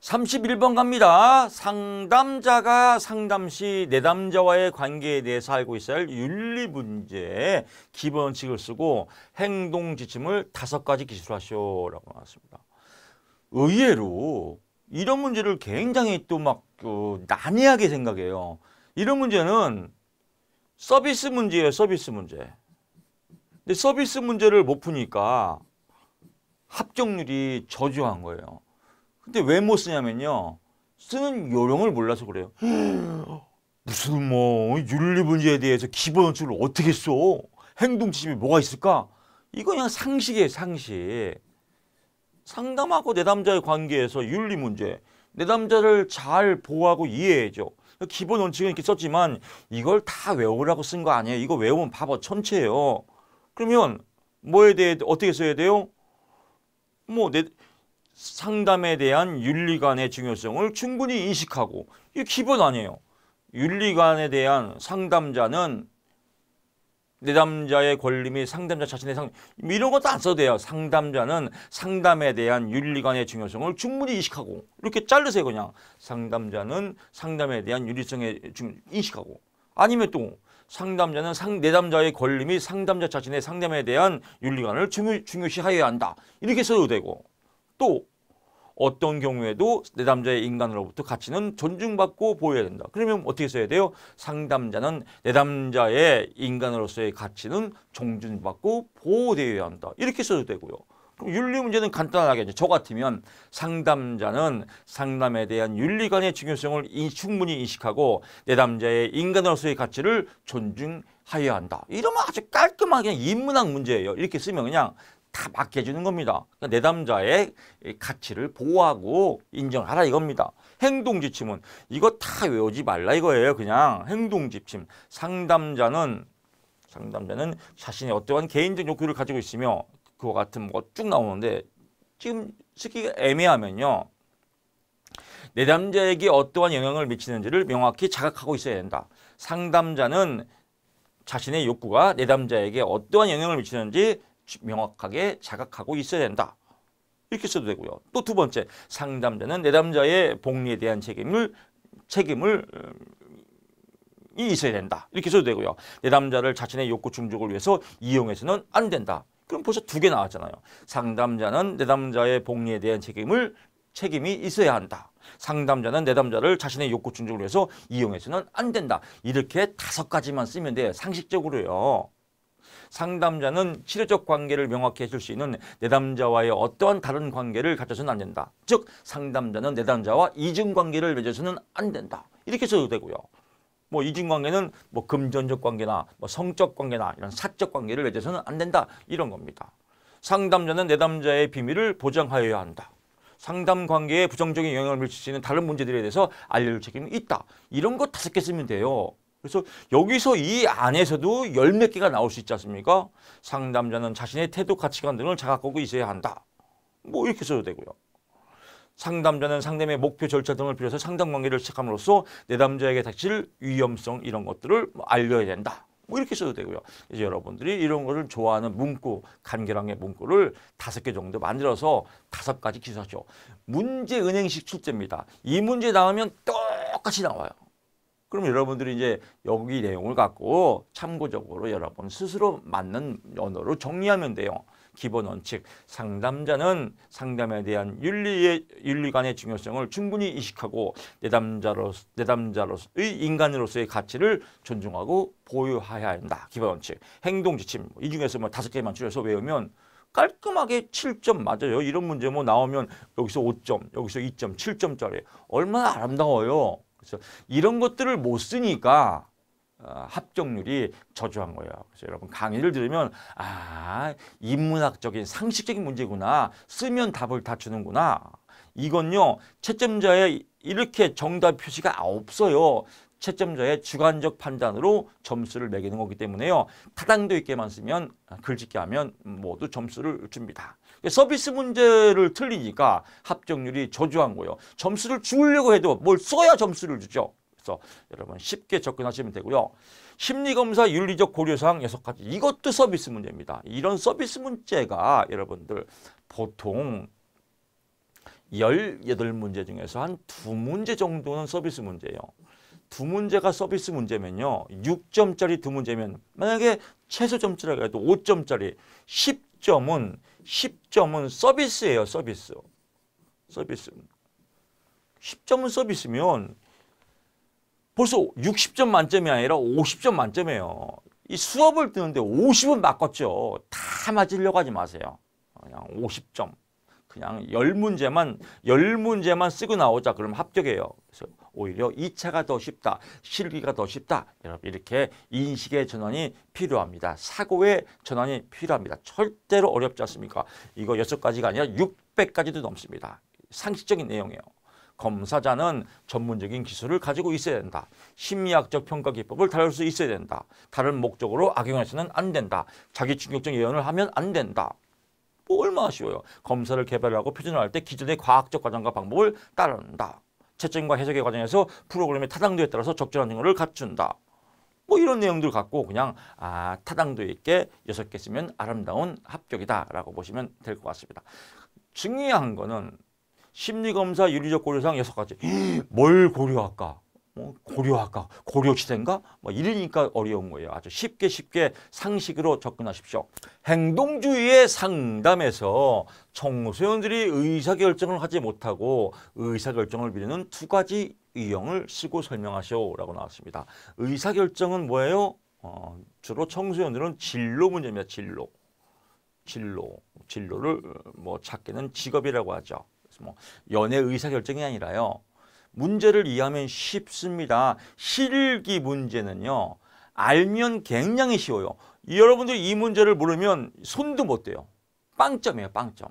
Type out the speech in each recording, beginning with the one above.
31번 갑니다. 상담자가 상담 시 내담자와의 관계에 대해서 알고 있어야 할 윤리 문제의 기본칙을 쓰고 행동 지침을 다섯 가지 기술하시오라고 나왔습니다. 의외로 이런 문제를 굉장히 또막 그 어, 난해하게 생각해요. 이런 문제는 서비스 문제예요, 서비스 문제. 근데 서비스 문제를 못 푸니까 합격률이 저조한 거예요. 근데 왜 못 쓰냐면요. 쓰는 요령을 몰라서 그래요. 무슨 뭐 윤리 문제에 대해서 기본 원칙을 어떻게 써? 행동 지침이 뭐가 있을까? 이거 그냥 상식이에요, 상식. 상담하고 내담자의 관계에서 윤리 문제, 내담자를 잘 보호하고 이해해줘. 기본 원칙은 이렇게 썼지만 이걸 다 외우라고 쓴 거 아니에요. 이거 외우면 바보 천체예요. 그러면 뭐에 대해 어떻게 써야 돼요? 뭐 내, 상담에 대한 윤리관의 중요성을 충분히 인식하고 이 기본 아니에요. 윤리관에 대한 상담자는 내담자의 권리 및 상담자 자신의 상 뭐 이런 것도 안 써도 돼요. 상담자는 상담에 대한 윤리관의 중요성을 충분히 인식하고 이렇게 자르세요 그냥. 상담자는 상담에 대한 윤리성의 중 인식하고 아니면 또 상담자는 상, 내담자의 권리 및 상담자 자신의 상담에 대한 윤리관을 중요, 중요시하여야 한다. 이렇게 써도 되고 또 어떤 경우에도 내담자의 인간으로부터 가치는 존중받고 보여야 된다. 그러면 어떻게 써야 돼요? 상담자는 내담자의 인간으로서의 가치는 존중받고 보호되어야 한다. 이렇게 써도 되고요. 그럼 윤리 문제는 간단하게 저 같으면 상담자는 상담에 대한 윤리관의 중요성을 충분히 인식하고 내담자의 인간으로서의 가치를 존중하여야 한다. 이러면 아주 깔끔하게 인문학 문제예요. 이렇게 쓰면 그냥 다 맡겨주는 겁니다. 그러니까 내담자의 가치를 보호하고 인정하라 이겁니다. 행동지침은 이거 다 외우지 말라 이거예요. 그냥 행동지침. 상담자는 상담자는 자신의 어떠한 개인적 욕구를 가지고 있으며 그와 같은 뭐 쭉 나오는데 지금 쓰기가 애매하면요. 내담자에게 어떠한 영향을 미치는지를 명확히 자각하고 있어야 된다. 상담자는 자신의 욕구가 내담자에게 어떠한 영향을 미치는지 명확하게 자각하고 있어야 된다. 이렇게 써도 되고요. 또 두 번째, 상담자는 내담자의 복리에 대한 책임을 책임을 음, 이 있어야 된다. 이렇게 써도 되고요. 내담자를 자신의 욕구 충족을 위해서 이용해서는 안 된다. 그럼 벌써 두 개 나왔잖아요. 상담자는 내담자의 복리에 대한 책임을 책임이 있어야 한다. 상담자는 내담자를 자신의 욕구 충족을 위해서 이용해서는 안 된다. 이렇게 다섯 가지만 쓰면 돼요. 상식적으로요. 상담자는 치료적 관계를 명확히 해줄 수 있는 내담자와의 어떠한 다른 관계를 가져서는안 된다. 즉 상담자는 내담자와 이중관계를 맺어서는 안 된다. 이렇게 써도 되고요. 뭐 이중관계는 뭐 금전적 관계나 뭐 성적 관계나 이런 사적 관계를 맺어서는 안 된다. 이런 겁니다. 상담자는 내담자의 비밀을 보장하여야 한다. 상담 관계에 부정적인 영향을 미칠 수 있는 다른 문제들에 대해서 알려줄 책임이 있다. 이런 거 다섯 개 쓰면 돼요. 그래서 여기서 이 안에서도 열 몇 개가 나올 수 있지 않습니까? 상담자는 자신의 태도 가치관 등을 자각하고 있어야 한다. 뭐 이렇게 써도 되고요. 상담자는 상담의 목표 절차 등을 비롯해서 상담 관계를 체작함으로써 내담자에게 닥칠 위험성 이런 것들을 뭐 알려야 된다. 뭐 이렇게 써도 되고요. 이제 여러분들이 이런 거를 좋아하는 문구, 간결한게 문구를 다섯 개 정도 만들어서 다섯 가지 기사죠. 문제 은행식 출제입니다. 이 문제 나오면 똑같이 나와요. 그럼 여러분들이 이제 여기 내용을 갖고 참고적으로 여러분 스스로 맞는 언어로 정리하면 돼요. 기본 원칙, 상담자는 상담에 대한 윤리의 윤리관의 중요성을 충분히 인식하고 내담자로서 내담자로서의 인간으로서의 가치를 존중하고 보유해야 한다. 기본 원칙, 행동 지침 이 중에서 뭐 다섯 개만 줄여서 외우면 깔끔하게 7점 맞아요. 이런 문제 뭐 나오면 여기서 5점, 여기서 2점, 7점짜리 얼마나 아름다워요. 그렇죠? 이런 것들을 못 쓰니까 어, 합격률이 저조한 거예요. 그래서 여러분 강의를 들으면 아 인문학적인 상식적인 문제구나 쓰면 답을 다 주는구나 이건요 채점자의 이렇게 정답 표시가 없어요. 채점자의 주관적 판단으로 점수를 매기는 거기 때문에요. 타당도 있게만 쓰면 아, 글짓기 하면 모두 점수를 줍니다. 그러니까 서비스 문제를 틀리니까 합격률이 저조한 거예요. 점수를 주려고 해도 뭘 써야 점수를 주죠. 그래서 여러분 쉽게 접근하시면 되고요. 심리검사 윤리적 고려사항 6가지 이것도 서비스 문제입니다. 이런 서비스 문제가 여러분들 보통 18문제 중에서 한 두 문제 정도는 서비스 문제예요. 두 문제가 서비스 문제면요. 6점짜리 두 문제면 만약에 최소 점수라고 해도 5점짜리 10점은 10점은 서비스예요, 서비스. 서비스. 10점은 서비스면 벌써 60점 만점이 아니라 50점 만점이에요. 이 수업을 듣는데 50은 바꿨죠. 다 맞으려고 하지 마세요. 그냥 50점. 그냥 10문제만, 10문제만 쓰고 나오자. 그럼 합격해요. 그래서 오히려 2차가 더 쉽다, 실기가 더 쉽다 이렇게 인식의 전환이 필요합니다. 사고의 전환이 필요합니다. 절대로 어렵지 않습니까? 이거 6가지가 아니라 600가지도 넘습니다. 상식적인 내용이에요. 검사자는 전문적인 기술을 가지고 있어야 된다. 심리학적 평가 기법을 다룰 수 있어야 된다. 다른 목적으로 악용해서는 안 된다. 자기 충격적 예언을 하면 안 된다. 뭐 얼마나 쉬워요. 검사를 개발하고 표준화할 때 기존의 과학적 과정과 방법을 따른다. 채점과 해석의 과정에서 프로그램의 타당도에 따라서 적절한 행어를 갖춘다. 뭐 이런 내용들 갖고 그냥 아 타당도 있게 여섯 개 쓰면 아름다운 합격이다라고 보시면 될 것 같습니다. 중요한 거는 심리검사 윤리적 고려상 여섯 가지 뭘 고려할까? 어, 고려학과, 고려시대인가? 뭐 이러니까 어려운 거예요. 아주 쉽게 쉽게 상식으로 접근하십시오. 행동주의의 상담에서 청소년들이 의사결정을 하지 못하고 의사결정을 미리는두 가지 유형을 쓰고 설명하시오라고 나왔습니다. 의사결정은 뭐예요? 어, 주로 청소년들은 진로 문제입니다. 진로. 진로. 진로를 어, 뭐 찾기는 직업이라고 하죠. 뭐 연애 의사결정이 아니라요. 문제를 이해하면 쉽습니다. 실기 문제는요. 알면 굉장히 쉬워요. 여러분들이 이 문제를 모르면 손도 못 대요. 빵점이에요. 빵점.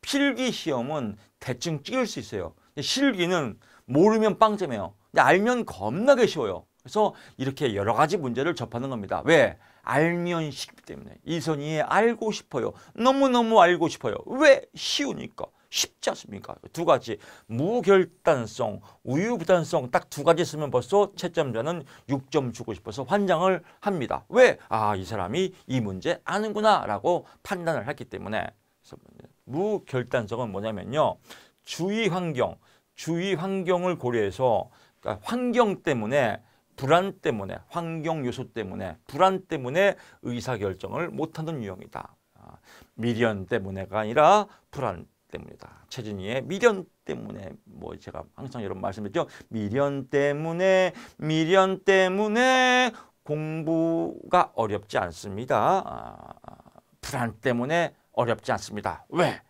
필기 시험은 대충 찍을 수 있어요. 실기는 모르면 빵점이에요. 근데 알면 겁나게 쉬워요. 그래서 이렇게 여러 가지 문제를 접하는 겁니다. 왜? 알면 쉽기 때문에. 이선희의 알고 싶어요. 너무너무 알고 싶어요. 왜? 쉬우니까. 쉽지 않습니까? 두 가지 무결단성, 우유부단성 딱 두 가지 있으면 벌써 채점자는 6점 주고 싶어서 환장을 합니다. 왜? 아, 이 사람이 이 문제 아는구나라고 판단을 했기 때문에 무결단성은 뭐냐면요. 주위 환경, 주위 환경을 고려해서 그러니까 환경 때문에 불안 때문에 환경 요소 때문에 불안 때문에 의사결정을 못하는 유형이다. 아, 미련 때문에가 아니라 불안 때문이다. 최진희의 미련 때문에 뭐 제가 항상 여러분 말씀드렸죠. 미련 때문에 미련 때문에 공부가 어렵지 않습니다. 아, 불안 때문에 어렵지 않습니다. 왜?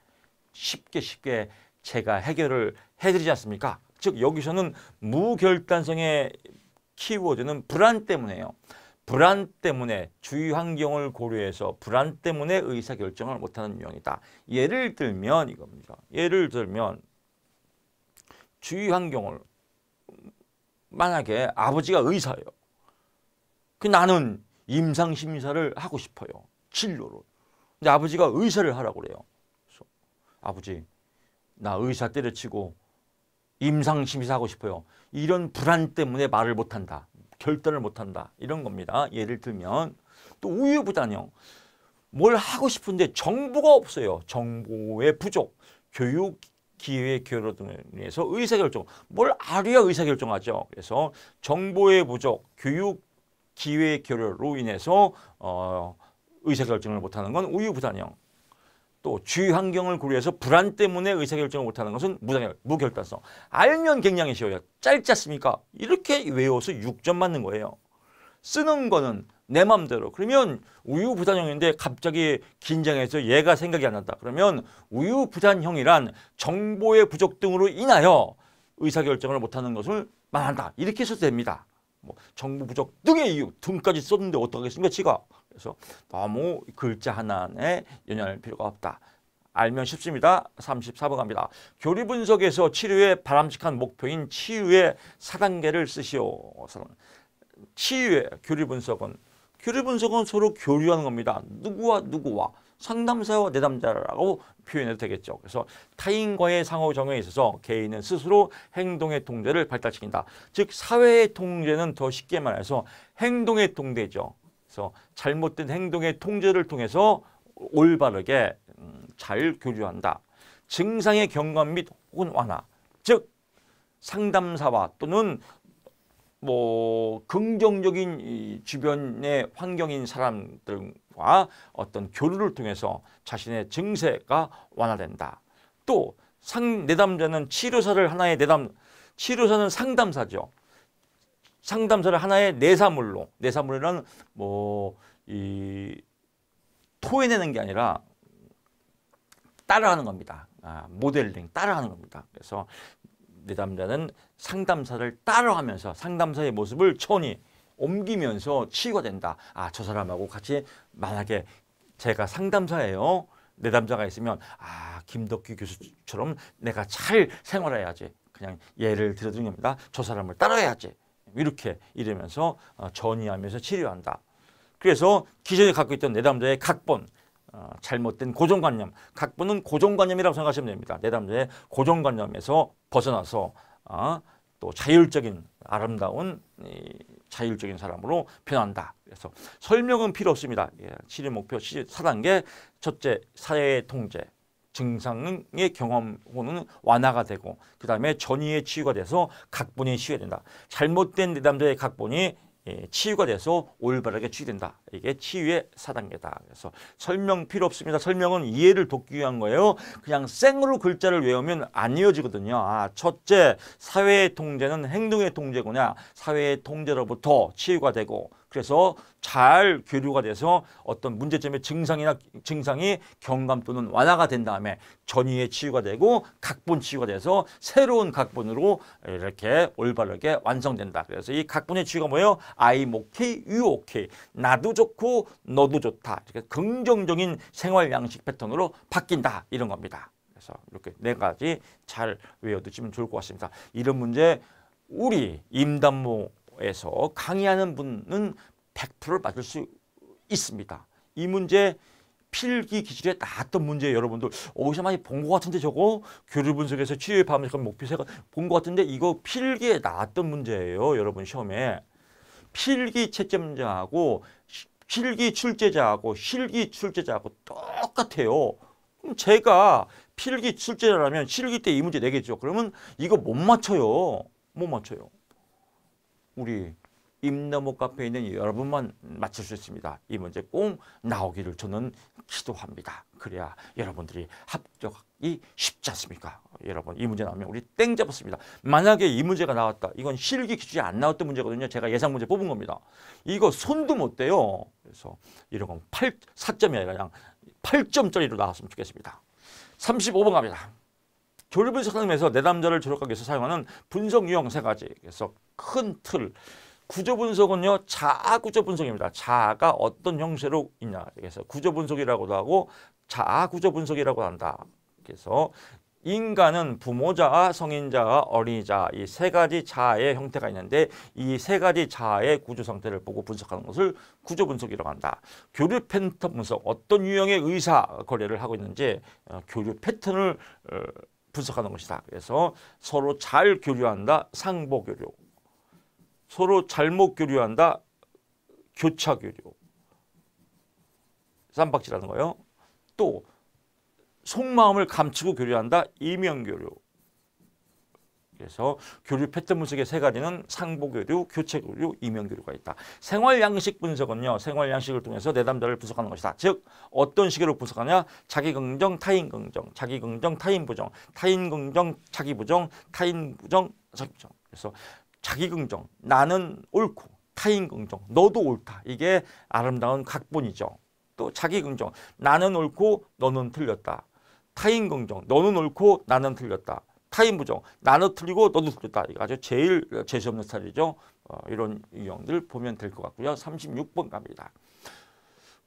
쉽게 쉽게 제가 해결을 해드리지 않습니까? 즉 여기서는 무결단성의 키워드는 불안 때문에요. 불안 때문에 주위 환경을 고려해서 불안 때문에 의사결정을 못하는 유형이다. 예를 들면 이겁니다. 예를 들면 주위 환경을 만약에 아버지가 의사예요. 그 나는 임상심사를 하고 싶어요. 진로를. 근데 아버지가 의사를 하라고 그래요. 그래서 아버지 나 의사 때려치고 임상심사 하고 싶어요. 이런 불안 때문에 말을 못한다. 결단을 못한다. 이런 겁니다. 예를 들면 또 우유부단형. 뭘 하고 싶은데 정보가 없어요. 정보의 부족, 교육 기회 결여 등에 의해서 의사결정, 뭘 알아야 의사결정하죠. 그래서 정보의 부족, 교육 기회 결여로 인해서 어, 의사결정을 못하는 건 우유부단형. 또 주위 환경을 고려해서 불안 때문에 의사결정을 못하는 것은 무상열, 무결단성. 알면 굉장히 쉬워요. 짧지 않습니까? 이렇게 외워서 6점 맞는 거예요. 쓰는 거는 내 맘대로. 그러면 우유부단형인데 갑자기 긴장해서 얘가 생각이 안 난다. 그러면 우유부단형이란 정보의 부족 등으로 인하여 의사결정을 못하는 것을 말한다. 이렇게 해서 됩니다. 뭐 정부 부족 등의 이유 등까지 썼는데 어떡하겠습니까 지가 그래서 너무 글자 하나에 연연할 필요가 없다 알면 쉽습니다. 34번 갑니다. 교리 분석에서 치료의 바람직한 목표인 치유의 4단계를 쓰시오. 치유의 교리 분석은 교리 분석은 서로 교류하는 겁니다. 누구와 누구와 상담사와 내담자라고 표현해도 되겠죠. 그래서 타인과의 상호 정에 있어서 개인은 스스로 행동의 통제를 발달시킨다. 즉 사회의 통제는 더 쉽게 말해서 행동의 통제죠. 그래서 잘못된 행동의 통제를 통해서 올바르게 음, 잘 교류한다. 증상의 경감 및 혹은 완화. 즉 상담사와 또는 뭐 긍정적인 주변의 환경인 사람들 과 어떤 교류를 통해서 자신의 증세가 완화된다. 또 상, 내담자는 치료사를 하나의 내담, 치료사는 상담사죠. 상담사를 하나의 내사물로, 내사물이란 뭐, 이, 토해내는 게 아니라 따라하는 겁니다. 아, 모델링, 따라하는 겁니다. 그래서 내담자는 상담사를 따라하면서 상담사의 모습을 천히 옮기면서 치유가 된다. 아, 저 사람하고 같이 만약에 제가 상담사예요. 내담자가 있으면 아, 김덕기 교수처럼 내가 잘 생활해야지. 그냥 예를 들어드린 겁니다. 저 사람을 따라야지. 이렇게 이러면서 어, 전이하면서 치료한다. 그래서 기존에 갖고 있던 내담자의 각본, 어, 잘못된 고정관념, 각본은 고정관념이라고 생각하시면 됩니다. 내담자의 고정관념에서 벗어나서 어, 또 자율적인 아름다운 자율적인 사람으로 변한다. 그래서 설명은 필요 없습니다. 치료 예, 목표 4단계 첫째 사회 통제 증상의 경험 혹은 완화가 되고 그 다음에 전의의 치유가 돼서 각본이 치유된다. 잘못된 내담자의 각본이 예, 치유가 돼서 올바르게 치유된다. 이게 치유의 사단계다. 그래서 설명 필요 없습니다. 설명은 이해를 돕기 위한 거예요. 그냥 생으로 글자를 외우면 안 이어지거든요. 아, 첫째, 사회의 통제는 행동의 통제구나. 사회의 통제로부터 치유가 되고 그래서 잘 교류가 돼서 어떤 문제점의 증상이나 증상이 경감 또는 완화가 된 다음에 전이의 치유가 되고 각본 치유가 돼서 새로운 각본으로 이렇게 올바르게 완성된다. 그래서 이 각본의 치유가 뭐예요? I'm okay, you okay. 나도 좋고 너도 좋다. 이렇게 긍정적인 생활 양식 패턴으로 바뀐다. 이런 겁니다. 그래서 이렇게 네 가지 잘 외워두시면 좋을 것 같습니다. 이런 문제 우리 임단모 에서 강의하는 분은 100% 맞을 수 있습니다. 이 문제 필기 기준에 나왔던 문제 여러분들 어디서 많이 본 것 같은데 저거 교류 분석에서 치유의 밤 목표세가 본것 같은데 이거 필기에 나왔던 문제예요. 여러분 시험에 필기 채점자하고 필기 출제자하고 실기 출제자하고 똑같아요. 그럼 제가 필기 출제자라면 실기 때 이 문제 내겠죠. 네 그러면 이거 못 맞춰요. 못 맞춰요. 우리 임나무 카페에 있는 여러분만 맞출 수 있습니다. 이 문제 꼭 나오기를 저는 기도합니다. 그래야 여러분들이 합격이 쉽지 않습니까? 여러분 이 문제 나오면 우리 땡 잡았습니다. 만약에 이 문제가 나왔다. 이건 실기 기준이 안 나왔던 문제거든요. 제가 예상 문제 뽑은 겁니다. 이거 손도 못 대요. 그래서 이런 건 8, 4점이 아니라 그냥 8점짜리로 나왔으면 좋겠습니다. 35번 갑니다. 조류 분석상에서 내담자를 조력하기 위해서 사용하는 분석 유형 세 가지. 그래서 큰 틀. 구조 분석은요 자아 구조 분석입니다. 자아가 어떤 형태로 있냐. 그래서 구조 분석이라고도 하고 자아 구조 분석이라고 한다. 그래서 인간은 부모자아, 성인자아, 어린이자아 이세 가지 자아의 형태가 있는데 이 세 가지 자아의 구조 상태를 보고 분석하는 것을 구조 분석이라고 한다. 교류 패턴 분석, 어떤 유형의 의사 거래를 하고 있는지 어, 교류 패턴을 어, 분석하는 것이다. 그래서 서로 잘 교류한다. 상보 교류. 서로 잘못 교류한다. 교차 교류. 쌈박질하는 거예요. 또 속마음을 감추고 교류한다. 이면 교류. 그래서 교류 패턴 분석의 세 가지는 상보 교류, 교체 교류, 이면 교류가 있다. 생활 양식 분석은요. 생활 양식을 통해서 내담자를 분석하는 것이다. 즉 어떤 식으로 분석하냐? 자기 긍정, 타인 긍정, 자기 긍정, 타인 부정, 타인 긍정, 자기 부정, 타인 부정, 자기 부정. 그래서 자기 긍정, 나는 옳고 타인 긍정, 너도 옳다. 이게 아름다운 각본이죠. 또 자기 긍정, 나는 옳고 너는 틀렸다. 타인 긍정, 너는 옳고 나는 틀렸다. 타인 부정, 나는 틀리고 너도 틀렸다. 아주 제일 재수없는 스타일이죠. 어, 이런 유형들 보면 될 것 같고요. 36번 갑니다.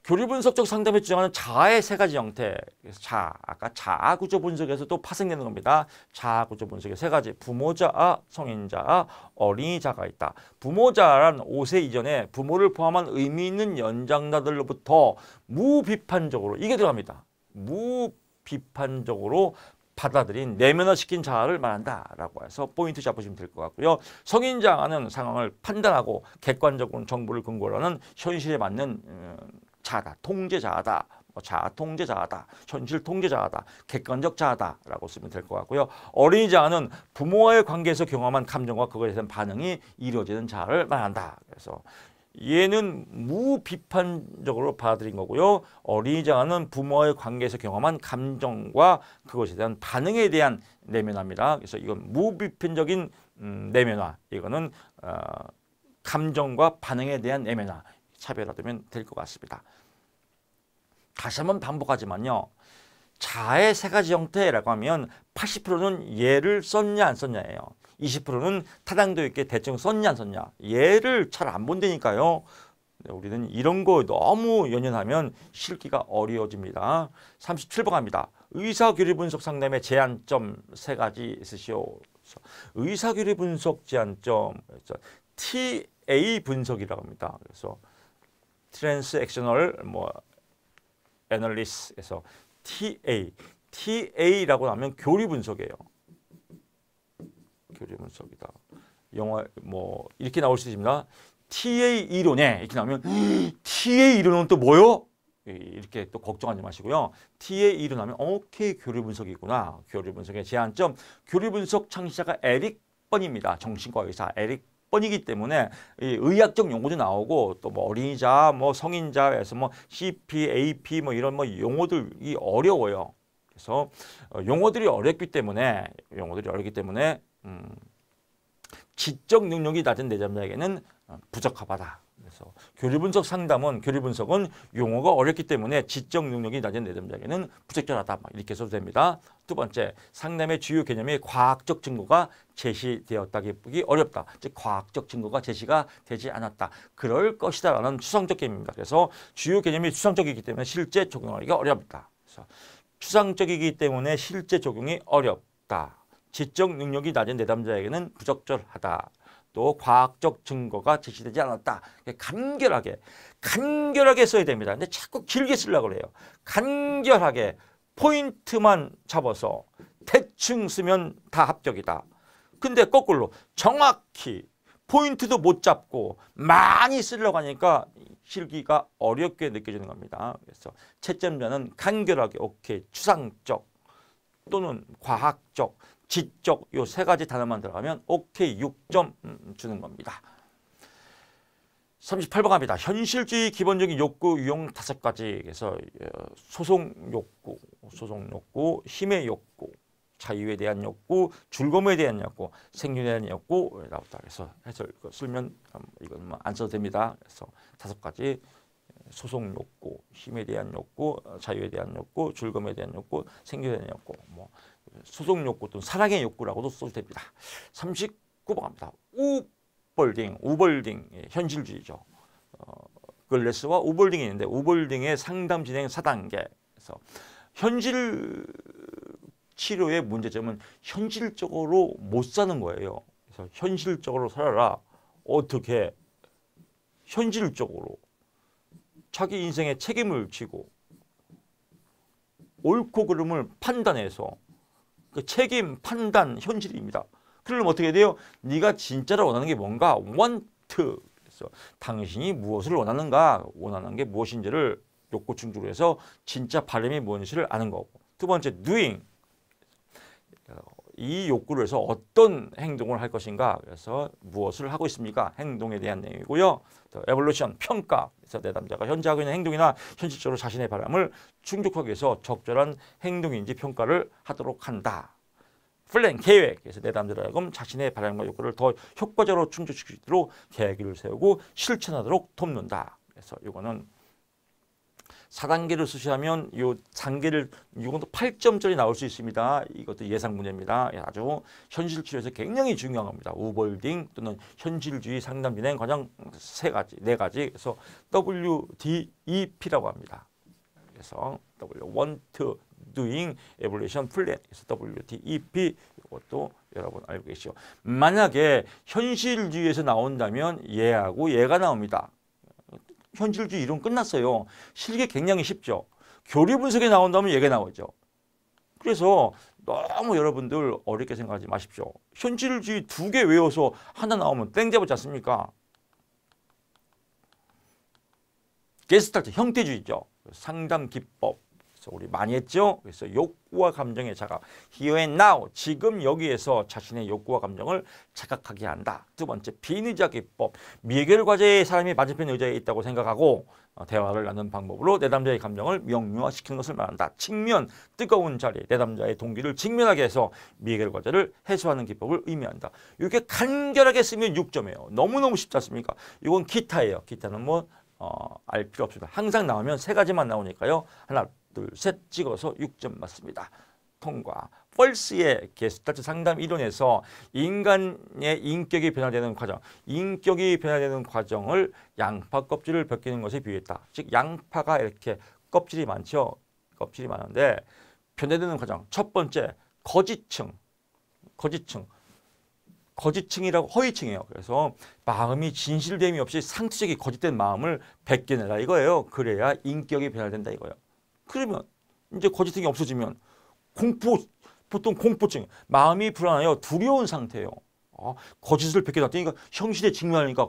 교류분석적 상담에 주장하는 자아의 세 가지 형태. 자, 아까 자아구조 분석에서도 파생되는 겁니다. 자아구조 분석의 세 가지. 부모자아, 성인자아, 어린이자가 있다. 부모자란 5세 이전에 부모를 포함한 의미 있는 연장자들로부터 무비판적으로, 이게 들어갑니다. 무비판적으로 받아들인 내면화시킨 자아를 말한다라고 해서 포인트 잡으시면 될 것 같고요. 성인 자아는 상황을 판단하고 객관적으로 정보를 근거로 하는 현실에 맞는 음, 어, 자다, 통제 자아다. 뭐 자아 통제 자아다, 현실 통제 자아다, 객관적 자아다라고 쓰면 될 것 같고요. 어린이 자아는 부모와의 관계에서 경험한 감정과 그것에 대한 반응이 이루어지는 자아를 말한다. 그래서 얘는 무비판적으로 받아들인 거고요. 어린이 장아는 부모의 관계에서 경험한 감정과 그것에 대한 반응에 대한 내면화입니다. 그래서 이건 무비판적인 음, 내면화. 이거는 어, 감정과 반응에 대한 내면화. 차별화되면 될 것 같습니다. 다시 한번 반복하지만요. 자의 세 가지 형태라고 하면 80%는 얘를 썼냐 안 썼냐예요. 20%는 타당도 있게 대충 썼냐 안 썼냐 얘를 잘 안 본다니까요. 네, 우리는 이런 거 너무 연연하면 실기가 어려워집니다. 37번 갑니다. 의사교류 분석 상담의 제한점 세 가지 있으시오. 의사교류 분석 제한점 TA 분석이라고 합니다. 그래서 트랜스액셔널 뭐 애널리스에서 TA TA라고 하면 교류 분석이에요. 교재 분석이다. 영화 뭐 이렇게 나올 수 있습니다. TA 이론에 이렇게 나오면 TA 이론은 또 뭐요? 이렇게 또 걱정하지 마시고요. T에 일어나면 오케이 교류 분석이 있구나. 교류 분석의 제한점 교류 분석 창시자가 에릭 번입니다. 정신과 의사 에릭 번이기 때문에 이 의학적 용어도 나오고 또뭐 어린이자 뭐 성인자에서 뭐 CP, AP 뭐 이런 뭐 용어들이 어려워요. 그래서 어, 용어들이 어렵기 때문에 용어들이 어렵기 때문에 음, 지적 능력이 낮은 내담자에게는 어, 부적합하다. 그래서 교리 분석 상담은 교리 분석은 용어가 어렵기 때문에 지적 능력이 낮은 내담자에게는 부적절하다. 이렇게 써도 됩니다. 두 번째, 상담의 주요 개념이 과학적 증거가 제시되었다기 어렵다. 즉 과학적 증거가 제시가 되지 않았다. 그럴 것이다 라는 추상적 개념입니다. 그래서 주요 개념이 추상적이기 때문에 실제 적용하기가 어렵다. 그래서 추상적이기 때문에 실제 적용이 어렵다. 지적 능력이 낮은 내담자에게는 부적절하다. 또 과학적 증거가 제시되지 않았다. 간결하게 간결하게 써야 됩니다. 근데 자꾸 길게 쓰려고 그래요. 간결하게 포인트만 잡아서 대충 쓰면 다 합격이다. 근데 거꾸로 정확히 포인트도 못 잡고 많이 쓰려고 하니까 실기가 어렵게 느껴지는 겁니다. 그래서 채점자는 간결하게 오케이 추상적 또는 과학적 지적 요 세 가지 단어만 들어가면 오케이 6점 음, 음, 주는 겁니다. 38번 갑니다. 현실주의 기본적인 욕구 유형 다섯 가지 그래서 어, 소송 욕구, 소송 욕구, 힘의 욕구, 자유에 대한 욕구, 즐거움에 대한 욕구, 생존에 대한 욕구 예, 나왔다. 서 해설 쓰면 음, 이건 뭐 안 써도 됩니다. 그래서 다섯 가지 예, 소송 욕구, 힘에 대한 욕구, 어, 자유에 대한 욕구, 즐거움에 대한 욕구, 생존에 대한 욕구 뭐 소속 욕구 또는 사랑의 욕구라고도 써도 됩니다. 39번 갑니다. 우볼딩, 우볼딩 현실주의죠. 어, 글래스와 우볼딩이 있는데 우볼딩의 상담 진행 4단계에서 현실 치료의 문제점은 현실적으로 못 사는 거예요. 그래서 현실적으로 살아라. 어떻게 현실적으로 자기 인생에 책임을 지고 옳고 그름을 판단해서 그 책임, 판단, 현실입니다. 그럼 어떻게 돼요? 네가 진짜로 원하는 게 뭔가? want. 그래서 당신이 무엇을 원하는가? 원하는 게 무엇인지를 욕구 충족으로 해서 진짜 발음이 뭔지를 아는 거고. 두 번째, doing. 이 욕구를 해서 어떤 행동을 할 것인가? 그래서 무엇을 하고 있습니까? 행동에 대한 내용이고요. 에볼루션 평가에서 내담자가 현재 하고 있는 행동이나 현실적으로 자신의 바람을 충족하기 위해서 적절한 행동인지 평가를 하도록 한다. 플랜 계획에서 내담자라 하여금 자신의 바람과 욕구를 더 효과적으로 충족시키도록 계획을 세우고 실천하도록 돕는다. 그래서 이거는 4단계를 수시하면 이 장계를 이건 8점짜리 나올 수 있습니다. 이것도 예상 문제입니다. 예, 아주 현실 치료에서 굉장히 중요한 겁니다. 우볼딩 또는 현실주의 상담 진행 과정 세 가지, 네 가지. 그래서 WDEP라고 합니다. 그래서 W want o doing evaluation plan. 그래서 WDEP 이것도 여러분 알고 계시죠. 만약에 현실주의에서 나온다면 얘하고 얘가 나옵니다. 현실주의 이론 끝났어요. 실계 굉장히 쉽죠. 교리 분석이 나온다면 얘가 나오죠. 그래서 너무 여러분들 어렵게 생각하지 마십시오. 현실주의 두 개 외워서 하나 나오면 땡 잡았지 않습니까? 게스트트 형태주의죠. 상담 기법, 그래서 우리 많이 했죠? 그래서 욕구와 감정의 자각. Here and now. 지금 여기에서 자신의 욕구와 감정을 자각하게 한다. 두 번째, 비의자 기법. 미해결 과제의 사람이 맞은편 의자에 있다고 생각하고 어, 대화를 나눈 방법으로 내담자의 감정을 명료화시키는 것을 말한다. 직면, 뜨거운 자리, 내담자의 동기를 직면하게 해서 미해결 과제를 해소하는 기법을 의미한다. 이렇게 간결하게 쓰면 6점이에요. 너무너무 쉽지 않습니까? 이건 기타예요. 기타는 뭐 어, 알 필요 없습니다. 항상 나오면 세 가지만 나오니까요. 하나 둘, 셋 찍어서 6점 맞습니다. 통과. 펄스의 게스트 상담 이론에서 인간의 인격이 변화되는 과정, 인격이 변화되는 과정을 양파 껍질을 벗기는 것에 비유했다. 즉 양파가 이렇게 껍질이 많죠. 껍질이 많은데 변화되는 과정. 첫 번째, 거지층. 거지층. 거짓층이라고 허위층이에요. 그래서 마음이 진실됨이 없이 상투적이 거짓된 마음을 벗겨내라 이거예요. 그래야 인격이 변화된다 이거예요. 그러면 이제 거짓행위 없어지면 공포 보통 공포증, 마음이 불안하여 두려운 상태예요. 아, 거짓을 베껴놨더니 형실에 직면하니까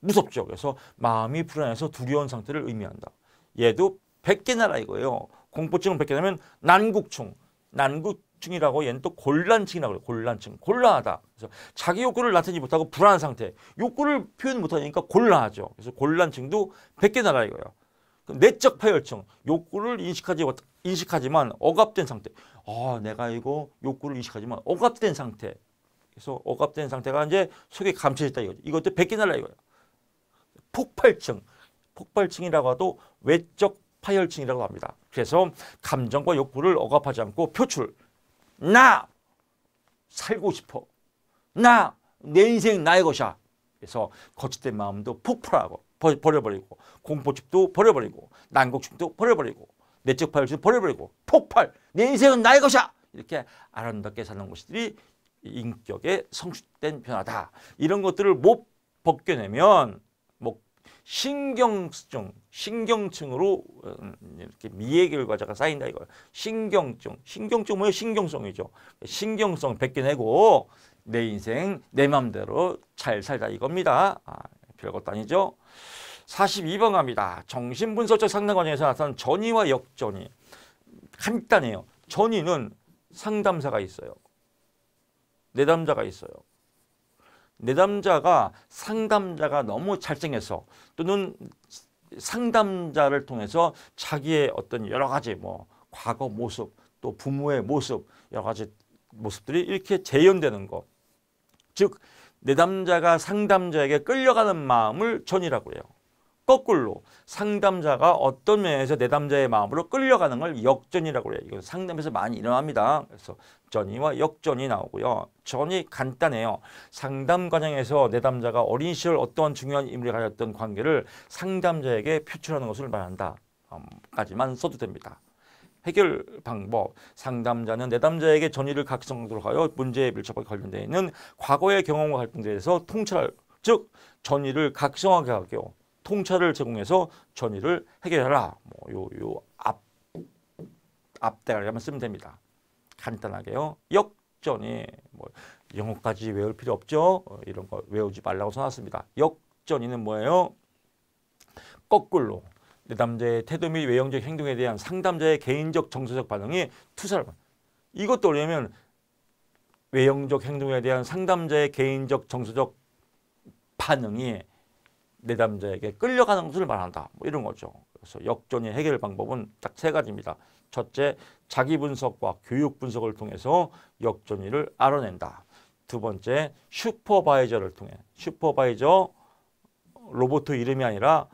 무섭죠. 그래서 마음이 불안해서 두려운 상태를 의미한다. 얘도 백개나라 이거예요. 공포증을 백개나면 난국충, 난국증이라고 얘는 또 곤란증이라고 그요 곤란증, 곤란하다. 그래서 자기 욕구를 나타내지 못하고 불안한 상태, 욕구를 표현 못하니까 곤란하죠. 그래서 곤란증도 백개나라 이거예요. 그 내적 파열증, 욕구를 인식하지 인식하지만 억압된 상태. 아, 내가 이거 욕구를 인식하지만 억압된 상태. 그래서 억압된 상태가 이제 속에 감춰졌다 이거죠. 이것도 베끼날라 이거예요. 폭발증. 폭발증이라고 하도 외적 파열증이라고 합니다. 그래서 감정과 욕구를 억압하지 않고 표출. 나 살고 싶어. 나 내 인생 나의 것이야. 그래서 거짓된 마음도 폭발하고 버려버리고 공포집도 버려버리고 난국집도 버려버리고 내적 파열도 버려버리고 폭발 내 인생은 나의 것이야 이렇게 아름답게 사는 것들이 인격의 성숙된 변화다 이런 것들을 못 벗겨내면 뭐 신경증 신경증으로 음, 이렇게 미의 결과자가 쌓인다 이거 신경증 신경증 뭐예요 신경성이죠 신경성 벗겨내고 내 인생 내 맘대로 잘 살자 이겁니다 아, 별것도 아니죠 42번 갑니다. 정신분석적 상담 과에서 나타난 전이와 역전이 간단해요. 전이는 상담사가 있어요. 내담자가 있어요. 내담자가 상담자가 너무 잘생겨서 또는 상담자를 통해서 자기의 어떤 여러 가지 뭐 과거 모습 또 부모의 모습 여러 가지 모습들이 이렇게 재현되는 것. 즉 내담자가 상담자에게 끌려가는 마음을 전이라고 해요. 거꾸로 상담자가 어떤 면에서 내담자의 마음으로 끌려가는 걸 역전이라고 해요. 이건 상담에서 많이 일어납니다. 그래서 전이와 역전이 나오고요. 전이 간단해요. 상담 과정에서 내담자가 어린 시절 어떠 중요한 인물이 가졌던 관계를 상담자에게 표출하는 것을 말한다. 까지만 써도 됩니다. 해결 방법, 상담자는 내담자에게 전의를 각성하도록 하여 문제에 밀접하 관련되어 있는 과거의 경험과 활동에 대해서 통찰, 즉 전의를 각성하게 하고요. 통찰을 제공해서 전의를 해결해라. 뭐요요 앞 앞대가리만 쓰면 됩니다. 간단하게요. 역전이 뭐 영어까지 외울 필요 없죠. 어, 이런 거 외우지 말라고 써놨습니다. 역전이는 뭐예요? 거꾸로 내담자의 태도 및 외형적 행동에 대한 상담자의 개인적 정서적 반응이 투사를 이것도 왜냐면 외형적 행동에 대한 상담자의 개인적 정서적 반응이 내담자에게 끌려가는 것을 말한다. 뭐 이런 거죠. 그래서 역전의 해결 방법은 딱 세 가지입니다. 첫째, 자기 분석과 교육 분석을 통해서 역전이를 알아낸다. 두 번째, 슈퍼바이저를 통해 슈퍼바이저 로봇 이름이 아니라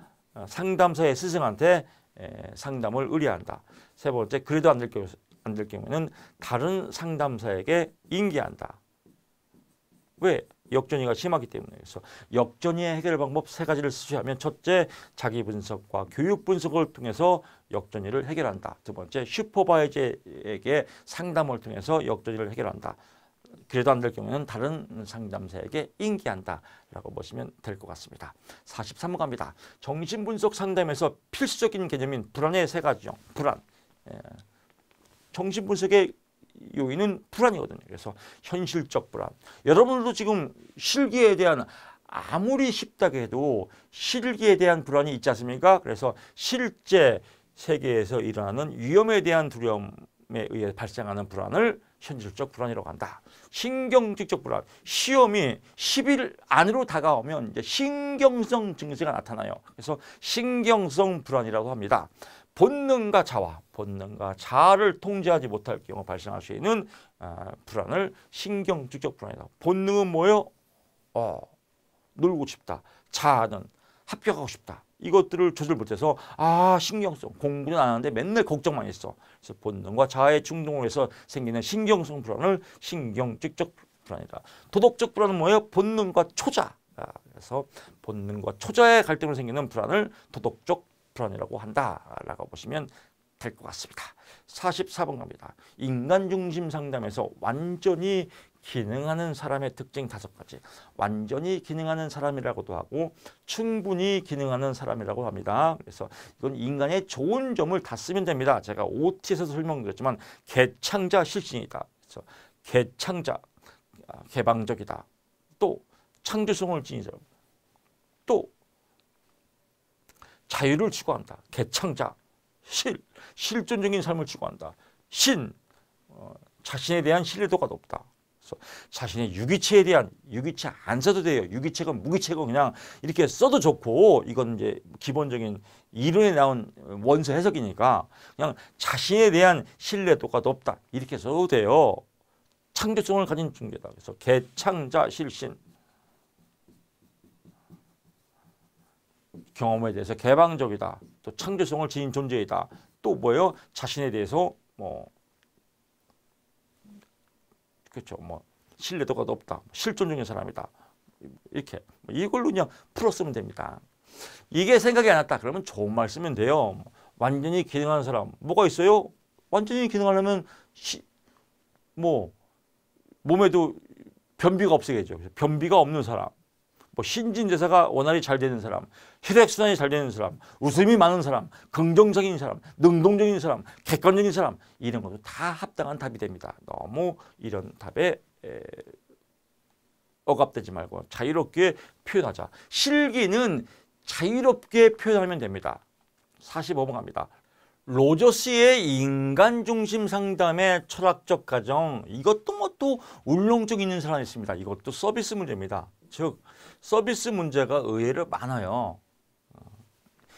상담사의 스승한테 예, 상담을 의뢰한다. 세 번째, 그래도 안 될 경우, 안될 경우에는 다른 상담사에게 인계한다. 왜? 역전이가 심하기 때문에 그래서 역전이의 해결 방법 세 가지를 수시하면 첫째 자기 분석과 교육 분석을 통해서 역전이를 해결한다. 두 번째 슈퍼바이저에게 상담을 통해서 역전이를 해결한다. 그래도 안 될 경우에는 다른 상담사에게 인기한다라고 보시면 될 것 같습니다. 43호 갑니다. 정신분석 상담에서 필수적인 개념인 불안의 세 가지죠. 불안. 예. 정신분석의 요인은 불안이거든요. 그래서 현실적 불안. 여러분들도 지금 실기에 대한 아무리 쉽다고 해도 실기에 대한 불안이 있지 않습니까? 그래서 실제 세계에서 일어나는 위험에 대한 두려움에 의해 발생하는 불안을 현실적 불안이라고 한다. 신경질적 불안. 시험이 10일 안으로 다가오면 이제 신경성 증세가 나타나요. 그래서 신경성 불안이라고 합니다. 본능과 자아, 본능과 자아를 통제하지 못할 경우 발생할 수 있는 어, 불안을 신경질적 불안이다. 본능은 뭐예요? 어, 놀고 싶다. 자아는 합격하고 싶다. 이것들을 조절 못해서 아 신경성 공부는 안 하는데 맨날 걱정만 있어. 그래서 본능과 자아의 충동으로 해서 생기는 신경성 불안을 신경질적 불안이다. 도덕적 불안은 뭐예요? 본능과 초자. 그래서 본능과 초자의 갈등으로 생기는 불안을 도덕적 불안이라고 한다라고 보시면 될 것 같습니다. 44번 갑니다. 인간 중심 상담에서 완전히 기능하는 사람의 특징 다섯 가지. 완전히 기능하는 사람이라고도 하고 충분히 기능하는 사람이라고 합니다. 그래서 이건 인간의 좋은 점을 다 쓰면 됩니다. 제가 OT에서 설명드렸지만 개창자 실신이다. 그래서 개창자, 아, 개방적이다. 또 창조성을 지닌 사또 자유를 추구한다. 개창자, 실, 실존적인 삶을 추구한다. 신, 어, 자신에 대한 신뢰도가 높다. 그래서 자신의 유기체에 대한 유기체 안 써도 돼요. 유기체가 무기체고 그냥 이렇게 써도 좋고 이건 이제 기본적인 이론에 나온 원서 해석이니까 그냥 자신에 대한 신뢰도가 높다. 이렇게 써도 돼요. 창조성을 가진 중개다. 그래서 개창자 실신 경험에 대해서 개방적이다. 또 창조성을 지닌 존재이다. 또 뭐예요? 자신에 대해서 뭐 그렇죠. 뭐 신뢰도가 높다. 뭐 실존적인 사람이다. 이렇게 뭐 이걸로 그냥 풀었으면 됩니다. 이게 생각이 안 났다. 그러면 좋은 말 쓰면 돼요. 완전히 기능하는 사람 뭐가 있어요? 완전히 기능하려면 시, 뭐 몸에도 변비가 없어야죠. 변비가 없는 사람 뭐 신진대사가 원활히 잘 되는 사람, 혈액순환이 잘 되는 사람, 웃음이 많은 사람, 긍정적인 사람, 능동적인 사람, 객관적인 사람 이런 것도 다 합당한 답이 됩니다. 너무 이런 답에 에, 억압되지 말고 자유롭게 표현하자. 실기는 자유롭게 표현하면 됩니다. 45번 갑니다. 로저스의 인간중심 상담의 철학적 가정 이것도 뭐 또 울렁증 있는 사람이 있습니다. 이것도 서비스 문제입니다. 즉 서비스 문제가 의외로 많아요.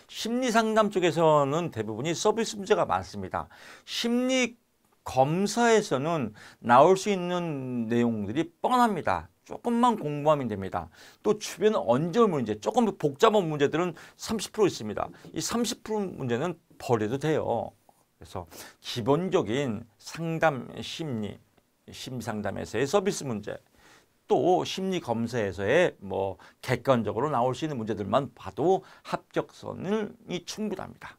심리 상담 쪽에서는 대부분이 서비스 문제가 많습니다. 심리 검사에서는 나올 수 있는 내용들이 뻔합니다. 조금만 공부하면 됩니다. 또 주변 언절 문제, 조금 복잡한 문제들은 30% 있습니다. 이 30% 문제는 버려도 돼요. 그래서 기본적인 상담 심리, 심상담에서의 서비스 문제 또 심리 검사에서의 뭐 객관적으로 나올 수 있는 문제들만 봐도 합격선이 충분합니다.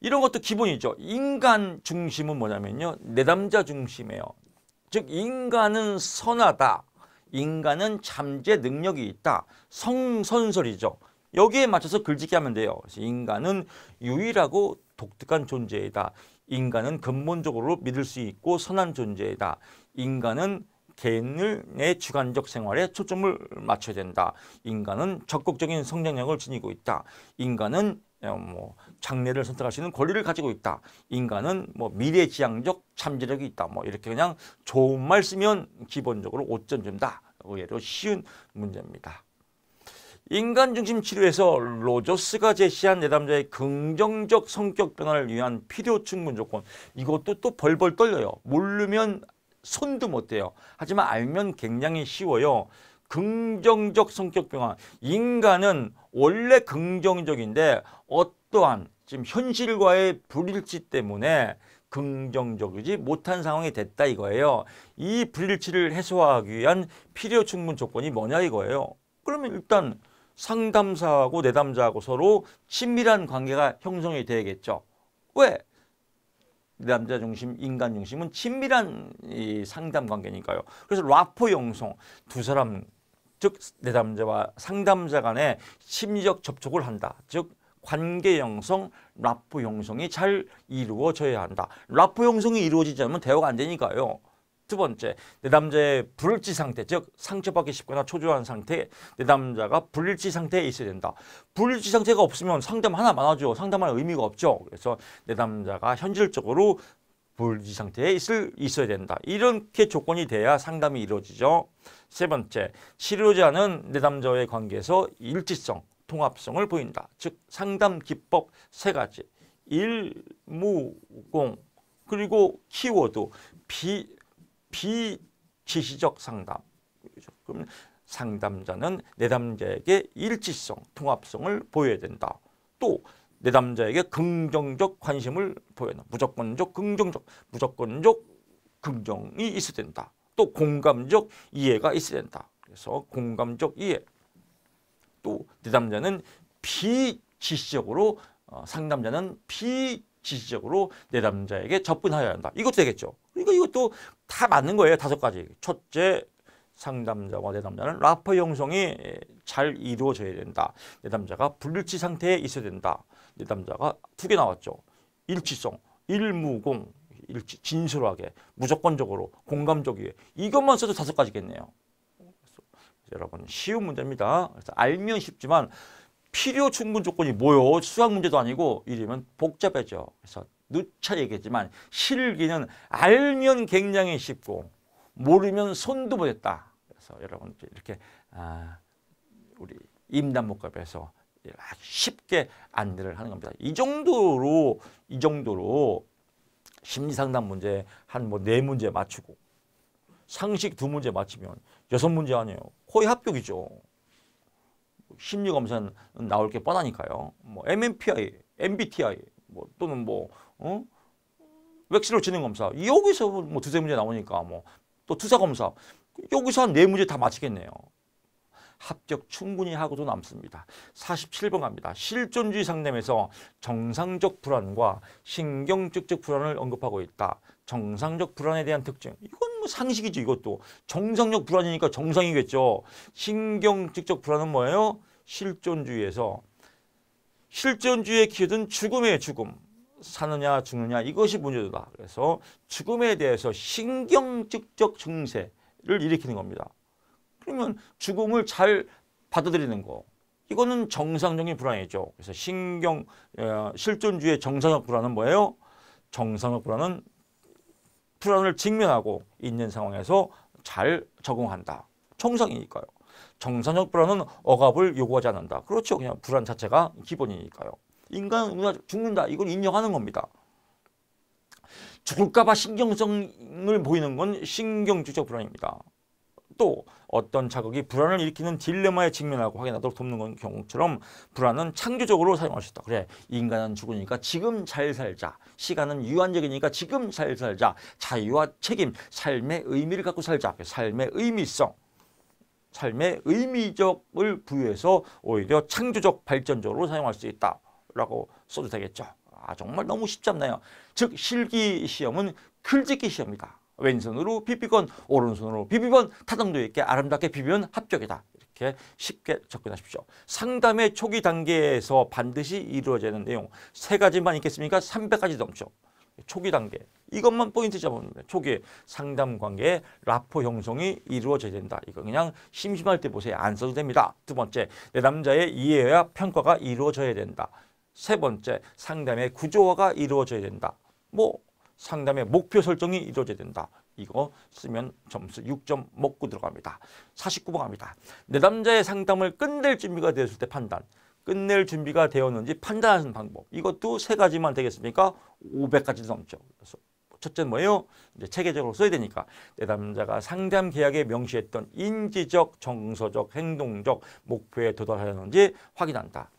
이런 것도 기본이죠. 인간 중심은 뭐냐면요. 내담자 중심이에요. 즉 인간은 선하다. 인간은 잠재 능력이 있다. 성선설이죠. 여기에 맞춰서 글짓기 하면 돼요. 인간은 유일하고 독특한 존재이다. 인간은 근본적으로 믿을 수 있고 선한 존재이다. 인간은 개인의 주관적 생활에 초점을 맞춰야 된다. 인간은 적극적인 성장력을 지니고 있다. 인간은 어, 뭐 장래를 선택할 수 있는 권리를 가지고 있다. 인간은 뭐 미래지향적 잠재력이 있다. 뭐 이렇게 그냥 좋은 말 쓰면 기본적으로 5점준다. 의외로 쉬운 문제입니다. 인간중심 치료에서 로저스가 제시한 내담자의 긍정적 성격 변화를 위한 필요 충분 조건 이것도 또 벌벌 떨려요. 모르면 손도 못대요. 하지만 알면 굉장히 쉬워요. 긍정적 성격 변화. 인간은 원래 긍정적인데 어떠한 지금 현실과의 불일치 때문에 긍정적이지 못한 상황이 됐다 이거예요. 이 불일치를 해소하기 위한 필요 충분 조건이 뭐냐 이거예요. 그러면 일단 상담사하고 내담자하고 서로 친밀한 관계가 형성이 되겠죠. 왜? 남자 중심, 인간 중심은 친밀한 이 상담 관계니까요. 그래서 라포 영성 두 사람 즉 내담자와 네 상담자 간의 심리적 접촉을 한다. 즉 관계 형성, 라포 형성이 잘 이루어져야 한다. 라포 형성이 이루어지지 않으면 대화가 안 되니까요. 두 번째, 내 남자의 불일치 상태, 즉 상처받기 쉽거나 초조한 상태, 내 남자가 불일치 상태에 있어야 된다. 불일치 상태가 없으면 상담 하나만 하죠. 상담할 의미가 없죠. 그래서 내 남자가 현실적으로 불지 상태에 있을, 있어야 된다. 이렇게 조건이 돼야 상담이 이루어지죠. 세 번째, 치료자는 내 남자와의 관계에서 일치성, 통합성을 보인다. 즉 상담 기법 세 가지, 일무공, 그리고 키워드, 비, 비지시적 상담. 그럼 상담자는 내담자에게 일치성, 통합성을 보여야 된다. 또 내담자에게 긍정적 관심을 보여야 된다. 무조건적, 긍정적, 무조건적 긍정이 있어야 된다. 또 공감적 이해가 있어야 된다. 그래서 공감적 이해. 또 내담자는 비지시적으로 어, 상담자는 비지시적으로 내담자에게 접근하여야 한다. 이것도 되겠죠. 그러니까 이것도 다 맞는 거예요. 다섯 가지. 첫째, 상담자와 내담자는 라퍼 형성이 잘 이루어져야 된다. 내담자가 불일치 상태에 있어야 된다. 내담자가 두 개 나왔죠. 일치성, 일무공, 일치, 진솔하게, 무조건적으로, 공감적이게. 이것만 써도 다섯 가지겠네요. 여러분 쉬운 문제입니다. 그래서 알면 쉽지만 필요 충분 조건이 뭐요? 수학 문제도 아니고 이러면 복잡해져. 그래서 누차 얘기했지만 실기는 알면 굉장히 쉽고 모르면 손도 못 했다. 그래서 여러분 이렇게 아, 우리 임단목갑에서 아, 쉽게 안내를 하는 겁니다. 이 정도로 이 정도로 심리상담 문제 한 뭐 네 문제 맞추고 상식 두 문제 맞추면 여섯 문제 아니에요. 거의 합격이죠. 뭐 심리검사는 나올 게 뻔하니까요. 뭐 MMPI, MBTI 뭐 또는 뭐 어? 맥실로 진행 검사. 여기서 뭐 두세 문제 나오니까 뭐 또 투사 검사. 여기서 한 네 문제 다맞치겠네요 합격 충분히 하고도 남습니다. 47번 갑니다. 실존주의 상담에서 정상적 불안과 신경적적 불안을 언급하고 있다. 정상적 불안에 대한 특징. 이건 뭐 상식이죠. 이것도. 정상적 불안이니까 정상이겠죠. 신경적적 불안은 뭐예요? 실존주의에서 실존주의의 기어든 죽음이에요 죽음. 사느냐 죽느냐 이것이 문제다. 그래서 죽음에 대해서 신경직적 증세를 일으키는 겁니다. 그러면 죽음을 잘 받아들이는 거 이거는 정상적인 불안이죠. 그래서 신경 어, 실존주의 정상적 불안은 뭐예요? 정상적 불안은 불안을 직면하고 있는 상황에서 잘 적응한다. 정상이니까요. 정상적 불안은 억압을 요구하지 않는다. 그렇죠. 그냥 불안 자체가 기본이니까요. 인간은 우리가 죽는다. 이걸 인정하는 겁니다. 죽을까봐 신경성을 보이는 건 신경주적 불안입니다. 또 어떤 자극이 불안을 일으키는 딜레마에 직면하고 확인하도록 돕는 건 경우처럼 불안은 창조적으로 사용할 수 있다. 그래 인간은 죽으니까 지금 잘 살자. 시간은 유한적이니까 지금 잘 살자. 자유와 책임, 삶의 의미를 갖고 살자. 삶의 의미성. 삶의 의미적을 부여해서 오히려 창조적 발전적으로 사용할 수 있다. 라고 써도 되겠죠. 아 정말 너무 쉽지 않나요? 즉 실기 시험은 글짓기 시험이다. 왼손으로 비비건 오른손으로 비비건 타당도 있게 아름답게 비비면 합격이다. 이렇게 쉽게 접근하십시오. 상담의 초기 단계에서 반드시 이루어지는 내용 세 가지만 있겠습니까? 300가지 넘죠. 초기 단계 이것만 포인트 잡으면 초기에 상담 관계의 라포 형성이 이루어져야 된다. 이거 그냥 심심할 때 보세요. 안 써도 됩니다. 두 번째, 내 남자의 이해와 평가가 이루어져야 된다. 세 번째, 상담의 구조화가 이루어져야 된다. 뭐 상담의 목표 설정이 이루어져야 된다. 이거 쓰면 점수 6점 먹고 들어갑니다. 49번 갑니다. 내담자의 상담을 끝낼 준비가 되었을 때 판단. 끝낼 준비가 되었는지 판단하는 방법. 이것도 세 가지만 되겠습니까? 500까지 넘죠. 그래서 첫째는 뭐예요? 이제 체계적으로 써야 되니까 내담자가 상담 계약에 명시했던 인지적, 정서적, 행동적 목표에 도달하였는지 확인한다.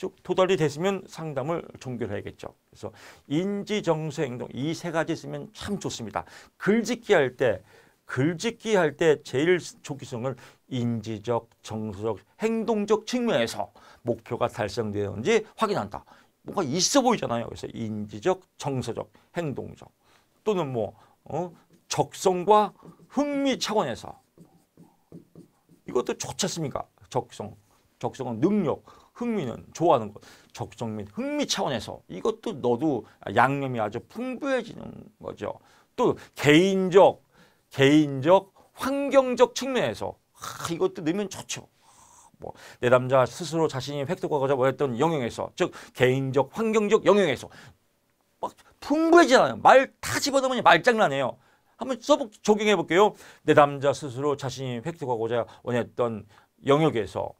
즉 도달이 됐으면 상담을 종결해야겠죠. 그래서 인지, 정서, 행동 이 세 가지 있으면 참 좋습니다. 글짓기 할 때 글짓기 할 때 제일 초기성을 인지적, 정서적, 행동적 측면에서 목표가 달성되는지 었 확인한다. 뭔가 있어 보이잖아요. 그래서 인지적, 정서적, 행동적 또는 뭐 어, 적성과 흥미 차원에서 이것도 좋지 않습니까? 적성, 적성은 능력, 흥미는 좋아하는 것, 적정및 흥미 차원에서 이것도 너도 양념이 아주 풍부해지는 거죠. 또 개인적, 개인적, 환경적 측면에서 아, 이것도 넣으면 좋죠. 뭐 내담자 스스로 자신이 획득하고자 원했던 영역에서 즉 개인적 환경적 영역에서 막 풍부해지잖아요. 말 다 집어넣으면 말장난해요 한번 써보 적용해 볼게요. 내담자 스스로 자신이 획득하고자 원했던 영역에서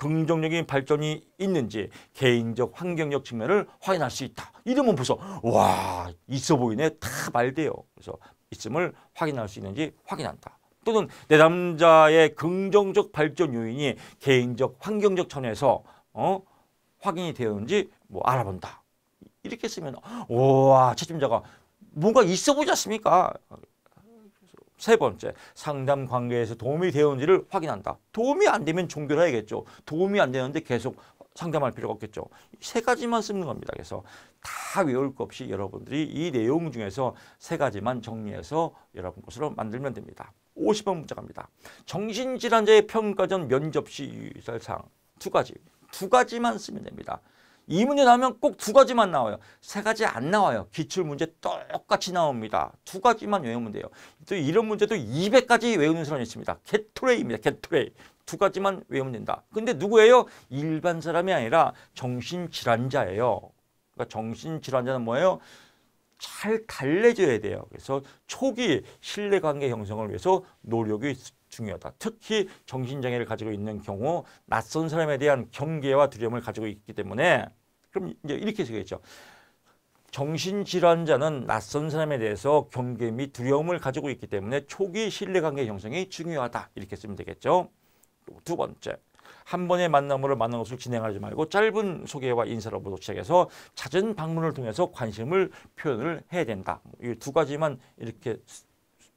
긍정적인 발전이 있는지 개인적 환경적 측면을 확인할 수 있다. 이러면 벌써 와 있어 보이네 다 말돼요. 그래서 있음을 확인할 수 있는지 확인한다. 또는 내담자의 긍정적 발전 요인이 개인적 환경적 천에서 어? 확인이 되었는지 뭐 알아본다. 이렇게 쓰면 와 채점자가 뭔가 있어 보지 않습니까? 세 번째, 상담 관계에서 도움이 되었는지를 확인한다. 도움이 안 되면 종결 해야겠죠. 도움이 안 되는데 계속 상담할 필요가 없겠죠. 세 가지만 쓰는 겁니다. 그래서 다 외울 것 없이 여러분들이 이 내용 중에서 세 가지만 정리해서 여러분 것으로 만들면 됩니다. 50번 문제 갑니다. 정신질환자의 평가전 면접 시유사항두 가지. 두 가지만 쓰면 됩니다. 이 문제 나오면 꼭 두 가지만 나와요. 세 가지 안 나와요. 기출문제 똑같이 나옵니다. 두 가지만 외우면 돼요. 또 이런 문제도 200까지 외우는 사람이 있습니다. 개트레이입니다개트레이두 가지만 외우면 된다. 근데 누구예요? 일반 사람이 아니라 정신질환자예요. 그러니까 정신질환자는 뭐예요? 잘 달래줘야 돼요. 그래서 초기 신뢰관계 형성을 위해서 노력이 중요하다. 특히 정신장애를 가지고 있는 경우 낯선 사람에 대한 경계와 두려움을 가지고 있기 때문에 그럼 이제 이렇게 되겠죠. 정신질환자는 낯선 사람에 대해서 경계 및 두려움을 가지고 있기 때문에 초기 신뢰관계 형성이 중요하다. 이렇게 쓰면 되겠죠. 두 번째, 한 번의 만남으로 만난 것을 진행하지 말고 짧은 소개와 인사로부터 시작해서 잦은 방문을 통해서 관심을 표현을 해야 된다. 뭐 이두 가지만 이렇게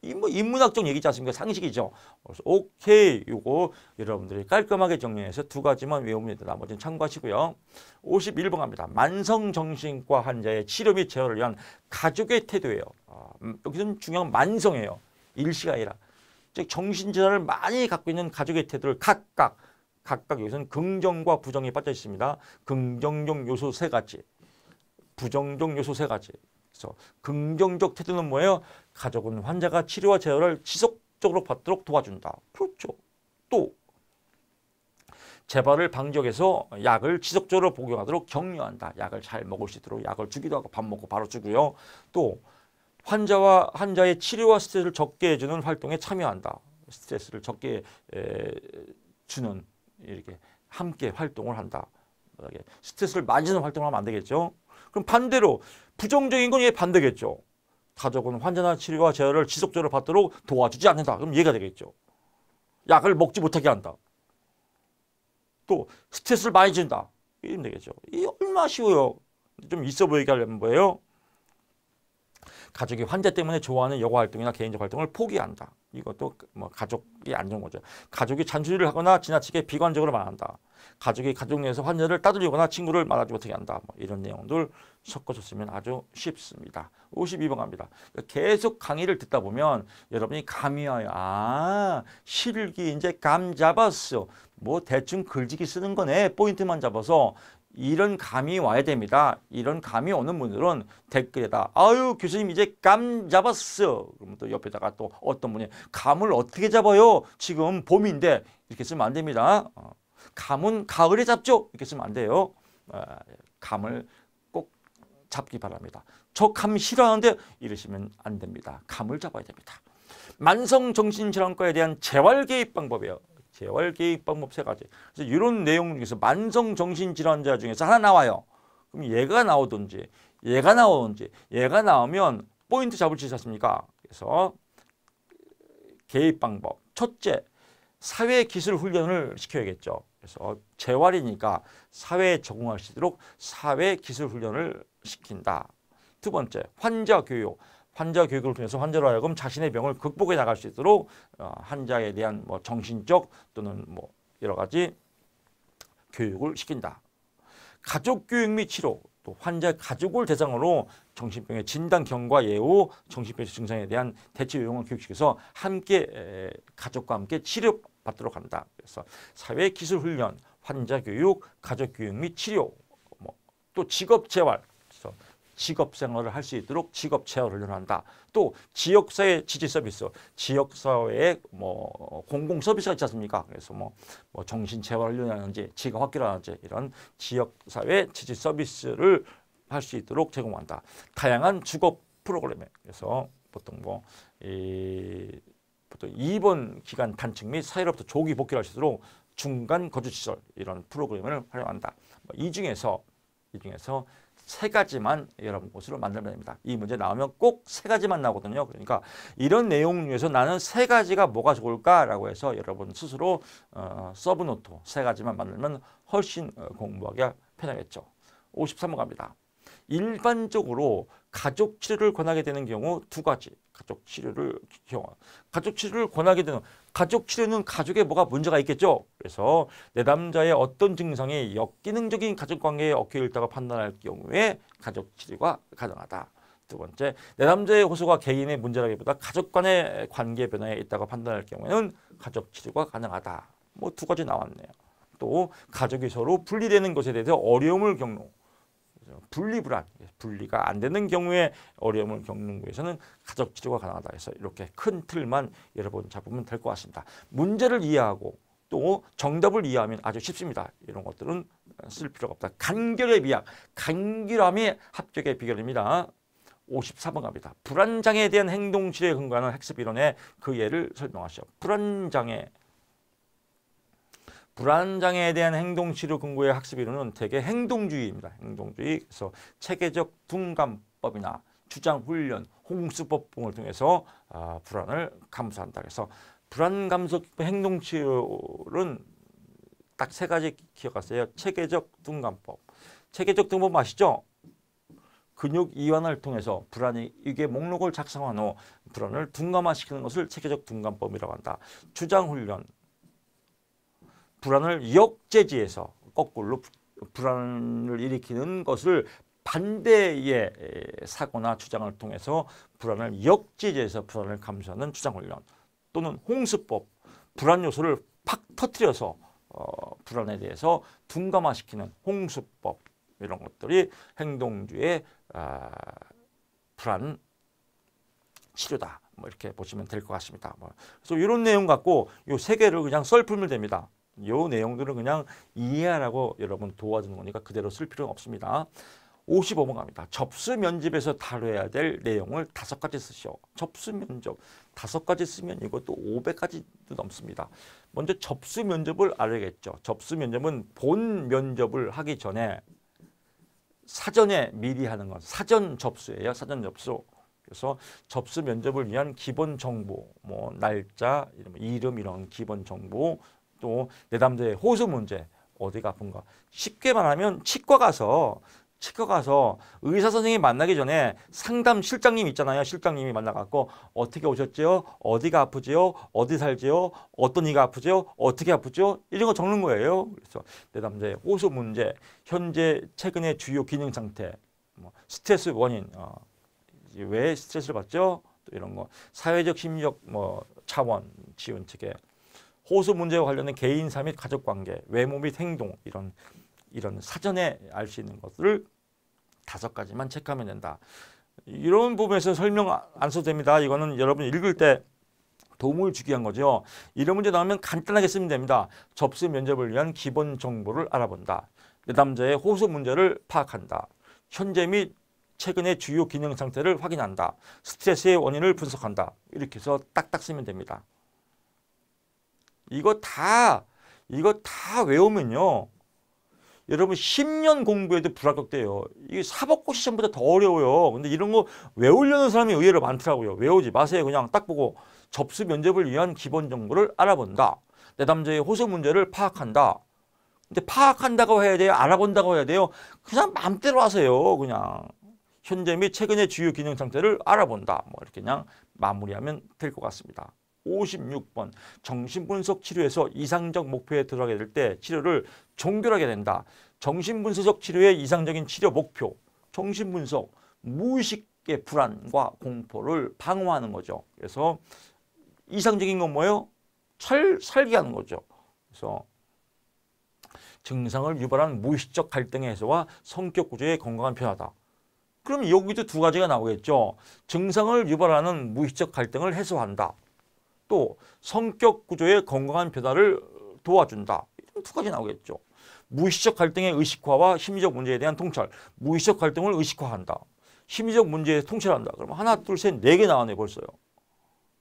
이뭐 인문학적 얘기지 않습니까? 상식이죠. 그래서 오케이 요거 여러분들이 깔끔하게 정리해서 두 가지만 외우면 돼. 나머지는 참고하시고요. 51번 갑니다. 만성정신과 환자의 치료 및 제어를 위한 가족의 태도예요. 아, 음, 여기서 중요한 만성이에요. 일시가 아니라. 즉 정신질환을 많이 갖고 있는 가족의 태도를 각각 각각 여기서는 긍정과 부정이 빠져 있습니다. 긍정적 요소 세 가지, 부정적 요소 세 가지. 그래서 긍정적 태도는 뭐예요? 가족은 환자가 치료와 재활을 지속적으로 받도록 도와준다. 그렇죠. 또 재발을 방지해서 약을 지속적으로 복용하도록 격려한다. 약을 잘 먹을 수 있도록 약을 주기도 하고 밥 먹고 바로 주고요. 또 환자와 환자의 치료와 스트레스를 적게 해주는 활동에 참여한다. 스트레스를 적게 에, 주는 이렇게 함께 활동을 한다. 스트레스를 많이 주는 활동을 하면 안 되겠죠. 그럼 반대로 부정적인 건얘 반대겠죠. 가족은 환자나 치료와 재활을 지속적으로 받도록 도와주지 않는다. 그럼 얘가 되겠죠. 약을 먹지 못하게 한다. 또 스트레스를 많이 준다. 이러면 되겠죠. 이 얼마나 쉬워요. 좀 있어 보이게 하려면 뭐예요? 가족이 환자 때문에 좋아하는 여가 활동이나 개인적 활동을 포기한다. 이것도 그 뭐 가족이 안좋 거죠. 가족이 잔소리를 하거나 지나치게 비관적으로 말한다. 가족이 가족 내에서 환자를 따돌리거나 친구를 말하지 못하게 한다. 뭐 이런 내용들 섞어줬으면 아주 쉽습니다. 52번 갑니다. 그러니까 계속 강의를 듣다 보면 여러분이 감이 와요. 아, 실기 이제 감 잡았어. 뭐 대충 글짓기 쓰는 거네. 포인트만 잡아서 이런 감이 와야 됩니다. 이런 감이 오는 분들은 댓글에다 아유 교수님 이제 감 잡았어. 그러면 또 옆에다가 또 어떤 분이 감을 어떻게 잡아요? 지금 봄인데 이렇게 쓰면 안 됩니다. 어, 감은 가을에 잡죠. 이렇게 쓰면 안 돼요. 어, 감을 꼭 잡기 바랍니다. 저 감 싫어하는데 이러시면 안 됩니다. 감을 잡아야 됩니다. 만성정신질환과에 대한 재활 개입 방법이에요. 재활개입 방법 세 가지. 그래서 이런 내용 중에서 만성 정신질환자 중에서 하나 나와요. 그럼 얘가 나오든지 얘가 나오든지 얘가 나오면 포인트 잡을 수 있지 않습니까? 그래서 개입 방법. 첫째, 사회 기술 훈련을 시켜야겠죠. 그래서 재활이니까 사회에 적응할 수 있도록 사회 기술 훈련을 시킨다. 두 번째, 환자 교육. 환자 교육을 통해서 환자로 하여금 자신의 병을 극복해 나갈 수 있도록 어, 환자에 대한 뭐 정신적 또는 뭐 여러 가지 교육을 시킨다. 가족 교육 및 치료 또 환자 가족을 대상으로 정신병의 진단 경과 예후 정신병 증상에 대한 대체 요용을 교육시켜서 함께 가족과 함께 치료받도록 한다. 그래서 사회 기술 훈련, 환자 교육, 가족 교육 및 치료, 뭐또 직업 재활, 직업 생활을 할 수 있도록 직업 체화를 논한다. 또 지역사회 지지 서비스, 지역사회의 뭐 공공 서비스가 있지 않습니까? 그래서 뭐, 뭐 정신 체화를 논하는지 지가확기라는지 이런 지역사회 지지 서비스를 할 수 있도록 제공한다. 다양한 주거 프로그램에 그래서 보통 뭐 이, 보통 2번 기간 단층및 사회로부터 조기 복귀를 할수록 있도 중간 거주시설 이런 프로그램을 활용한다. 뭐 이 중에서 이 중에서 세 가지만 여러분 것으로 만들면 됩니다. 이 문제 나오면 꼭 세 가지만 나오거든요. 그러니까 이런 내용 중에서 나는 세 가지가 뭐가 좋을까라고 해서 여러분 스스로 어, 서브노트 세 가지만 만들면 훨씬 어, 공부하기가 편하겠죠. 53번 갑니다. 일반적으로 가족 치료를 권하게 되는 경우 두 가지 가족 치료를 경우 가족 치료를 권하게 되는 가족 치료는 가족에 뭐가 문제가 있겠죠. 그래서 내담자의 어떤 증상이 역기능적인 가족관계에 얽혀 있다고 판단할 경우에 가족 치료가 가능하다. 두 번째, 내담자의 호소가 개인의 문제라기보다 가족 간의 관계 변화에 있다고 판단할 경우에는 가족 치료가 가능하다. 뭐 두 가지 나왔네요. 또 가족이 서로 분리되는 것에 대해서 어려움을 겪는 분리불안, 분리가 안 되는 경우에 어려움을 겪는 거에서는 가족 치료가 가능하다 해서 이렇게 큰 틀만 여러분 잡으면 될 것 같습니다. 문제를 이해하고 또 정답을 이해하면 아주 쉽습니다. 이런 것들은 쓸 필요가 없다. 간결의 비약, 간결함이 합격의 비결입니다. 53번 갑니다. 불안장애에 대한 행동치료에 근거하는 핵습이론의 그 예를 설명하시오. 불안장애, 불안장애에 대한 행동치료 근거의 학습 이론은 대개 행동주의입니다. 행동주의. 그래서 체계적 둔감법이나 주장훈련, 홍수법 등을 통해서 아, 불안을 감소한다. 그래서 불안감소 행동치료는 딱 세 가지 기억하세요. 체계적 둔감법. 체계적 둔감 아시죠? 근육 이완을 통해서 불안이 이게 목록을 작성한 후 불안을 둔감화시키는 것을 체계적 둔감법이라고 한다. 주장 훈련 불안을 역제지해서 거꾸로 불안을 일으키는 것을 반대의 사고나 주장을 통해서 불안을 역제지해서 불안을 감수하는 주장 훈련 또는 홍수법 불안 요소를 팍 터트려서 어, 불안에 대해서 둔감화시키는 홍수법 이런 것들이 행동주의 어, 불안 치료다 뭐 이렇게 보시면 될 것 같습니다. 뭐 그래서 이런 내용 갖고 이 세 개를 그냥 썰풀면 됩니다. 요 내용들은 그냥 이해하라고 여러분 도와주는 거니까 그대로 쓸 필요는 없습니다. 55번 갑니다. 접수 면접에서 다뤄야 될 내용을 다섯 가지 쓰시오. 접수 면접 다섯 가지 쓰면 이것도 500가지도 넘습니다. 먼저 접수 면접을 알아야겠죠. 접수 면접은 본 면접을 하기 전에 사전에 미리 하는 건 사전 접수예요. 사전 접수. 그래서 접수 면접을 위한 기본 정보, 뭐 날짜, 이름, 이름 이런 기본 정보, 또 내담자의 호소 문제, 어디가 아픈가. 쉽게 말하면 치과 가서 치과 가서 의사 선생님 만나기 전에 상담 실장님 있잖아요. 실장님이 만나갖고 어떻게 오셨지요? 어디가 아프지요? 어디 살지요? 어떤 이가 아프지요? 어떻게 아프죠 이런 거 적는 거예요. 그래서 내담자의 호소 문제, 현재 최근의 주요 기능 상태, 뭐 스트레스 원인, 어, 왜 스트레스를 받죠? 또 이런 거 사회적 심리적 뭐 차원 지원 측에 호소 문제와 관련된 개인사 및 가족관계, 외모 및 행동 이런 이런 사전에 알 수 있는 것을 다섯 가지만 체크하면 된다. 이런 부분에서 설명 안 써도 됩니다. 이거는 여러분 읽을 때 도움을 주기 위한 거죠. 이런 문제 나오면 간단하게 쓰면 됩니다. 접수 면접을 위한 기본 정보를 알아본다. 내담자의 호소 문제를 파악한다. 현재 및 최근의 주요 기능 상태를 확인한다. 스트레스의 원인을 분석한다. 이렇게 해서 딱딱 쓰면 됩니다. 이거 다 이거 다 외우면요. 여러분 10년 공부해도 불합격돼요. 이게 사법고 시험보다 더 어려워요. 근데 이런 거 외우려는 사람이 의외로 많더라고요. 외우지 마세요. 그냥 딱 보고 접수 면접을 위한 기본 정보를 알아본다. 내담자의 호소 문제를 파악한다. 근데 파악한다고 해야 돼요? 알아본다고 해야 돼요? 그냥 음대로 하세요. 그냥 현재 및 최근의 주요 기능 상태를 알아본다. 뭐 이렇게 그냥 마무리하면 될 것 같습니다. 56번 정신분석 치료에서 이상적 목표에 들어가게 될 때 치료를 종결하게 된다. 정신분석 치료의 이상적인 치료 목표, 정신분석, 무의식의 불안과 공포를 방어하는 거죠. 그래서 이상적인 건 뭐예요? 살, 살게 하는 거죠. 그래서 증상을 유발하는 무의식적 갈등의 해소와 성격 구조의 건강한 변화다. 그럼 여기도 두 가지가 나오겠죠. 증상을 유발하는 무의식적 갈등을 해소한다. 또 성격 구조의 건강한 변화를 도와준다. 두 가지 나오겠죠. 무의식적 갈등의 의식화와 심리적 문제에 대한 통찰. 무의식적 갈등을 의식화한다. 심리적 문제에 통찰한다. 그러 하나, 둘, 셋, 네 개 나왔네 벌써요.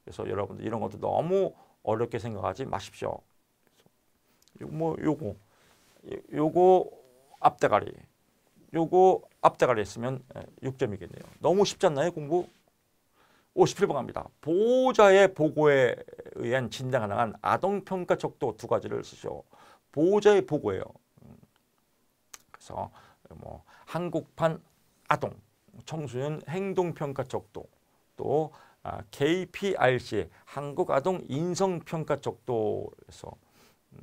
그래서 여러분들 이런 것도 너무 어렵게 생각하지 마십시오. 뭐 요거, 요거 앞대가리, 요거 앞대가리 했으면 6점이겠네요. 예, 너무 쉽지 않나요 공부? 5 7번 갑니다. 보호자의 보고에 의한 진단 가능한 아동평가 적도 두 가지를 쓰시 보호자의 보고예요. 음. 그래서 뭐 한국판 아동 청소년 행동평가 적도 또 KPRC 아, 한국아동 인성평가 적도에서 음,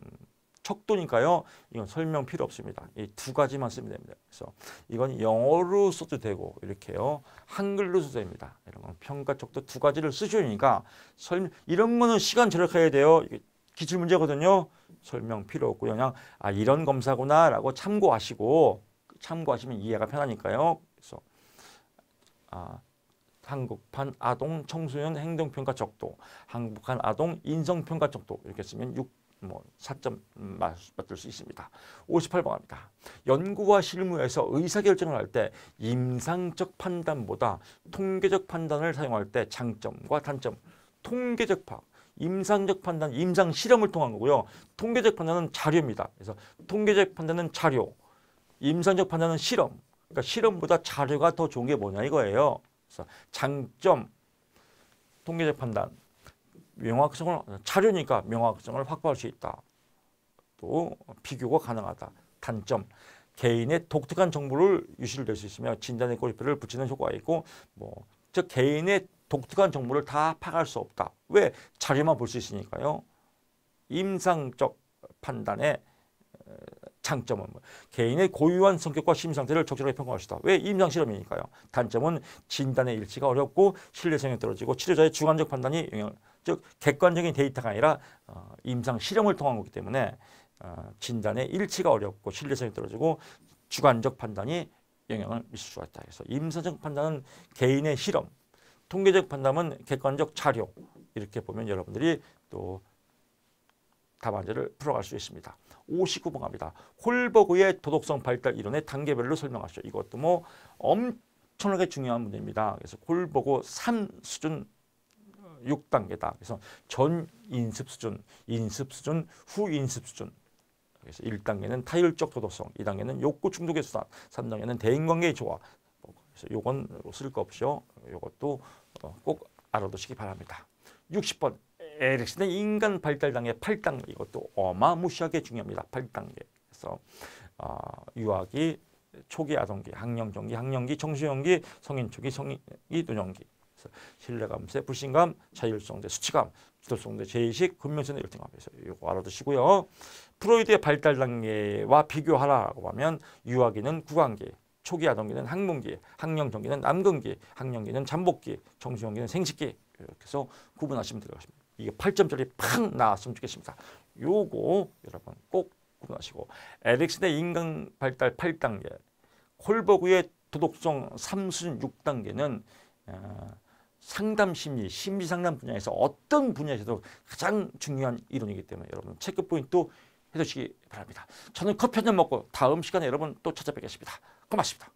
척도니까요. 이건 설명 필요 없습니다. 이 두 가지만 쓰면 됩니다. 그래서 이건 영어로 써도 되고 이렇게요. 한글로 써도 됩니다. 이런 건 평가 척도 두 가지를 쓰시니까 설명 이런 거는 시간 절약해야 돼요. 기출 문제거든요. 설명 필요 없고 그냥 아 이런 검사구나라고 참고하시고 참고하시면 이해가 편하니까요. 그래서 아 한국판 아동 청소년 행동평가 적도, 한국판 아동 인성평가 적도 이렇게 쓰면 뭐 차점 맞을 수 있습니다. 58번 합니다. 연구와 실무에서 의사결정을 할 때 임상적 판단보다 통계적 판단을 사용할 때 장점과 단점, 통계적 파악, 임상적 판단, 임상 실험을 통한 거고요. 통계적 판단은 자료입니다. 그래서 통계적 판단은 자료, 임상적 판단은 실험. 그러니까 실험보다 자료가 더 좋은 게 뭐냐 이거예요. 그래서 장점, 통계적 판단, 명확성을 차려니까 명확성을 확보할 수 있다. 또 비교가 가능하다. 단점 개인의 독특한 정보를 유실될 수 있으며 진단의 꼬리표를 붙이는 효과가 있고 뭐 즉 개인의 독특한 정보를 다 파악할 수 없다. 왜? 자료만 볼 수 있으니까요. 임상적 판단의 장점은 뭐, 개인의 고유한 성격과 심 상태를 적절하게 평가할 수다. 있왜 임상 실험이니까요. 단점은 진단의 일치가 어렵고 신뢰성이 떨어지고 치료자의 주관적 판단이 영향을 즉 객관적인 데이터가 아니라 어, 임상 실험을 통한 거기 때문에 어, 진단의 일치가 어렵고 신뢰성이 떨어지고 주관적 판단이 영향을 미칠 수가 있다. 그래서 임상적 판단은 개인의 실험, 통계적 판단은 객관적 자료 이렇게 보면 여러분들이 또 답안지를 풀어갈 수 있습니다. 59번 갑니다. 홀버그의 도덕성 발달 이론의 단계별로 설명하시죠. 이것도 뭐 엄청나게 중요한 문제입니다. 그래서 홀버그 3 수준 6단계다. 그래서 전 인습 수준, 인습 수준, 후 인습 수준. 그래서 1단계는 타율적 도덕성, 2단계는 욕구 중독의 수단, 3단계는 대인관계의 조화. 그래서 요건 쓸거 없이요. 요것도 어, 꼭 알아두시기 바랍니다. 60번 에릭슨의 인간 발달당의 8단계 이것도 어마무시하게 중요합니다. 8단계. 그래서 어, 유아기, 초기 아동기, 학령 전기, 학령기, 청소년기, 성인 초기, 성인기, 노년기. 신뢰감세, 불신감, 자율성대 수치감, 주도성대 제의식, 근면성의 열등감에서 이거 알아두시고요. 프로이드의 발달 단계와 비교하라고 하면 유아기는 구강기, 초기 아동기는 학문기, 학령정기는 남근기, 학령기는 잠복기, 정수형기는 생식기 이렇게 해서 구분하시면 될 것입니다. 이게 8점짜리 팡 나왔으면 좋겠습니다. 요거 여러분 꼭 구분하시고 에릭슨의 인간 발달 8단계, 콜버그의 도덕성 3순 6단계는 어, 상담 심리, 심리 상담 분야에서 어떤 분야에서도 가장 중요한 이론이기 때문에 여러분 체크 포인트 해두시기 바랍니다. 저는 커피 한잔 먹고 다음 시간에 여러분 또 찾아뵙겠습니다. 고맙습니다.